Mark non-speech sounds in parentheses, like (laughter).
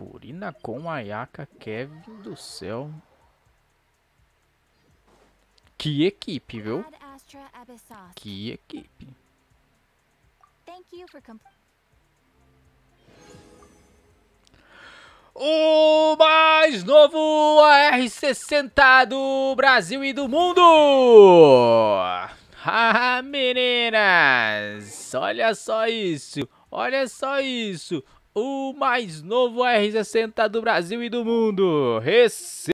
Furina com Ayaka, Kevin do céu. Que equipe, viu? Que equipe. O mais novo AR-60 do Brasil e do mundo! (laughs) Ah, meninas! Olha só isso! Olha só isso! o mais novo R60 do Brasil e do mundo.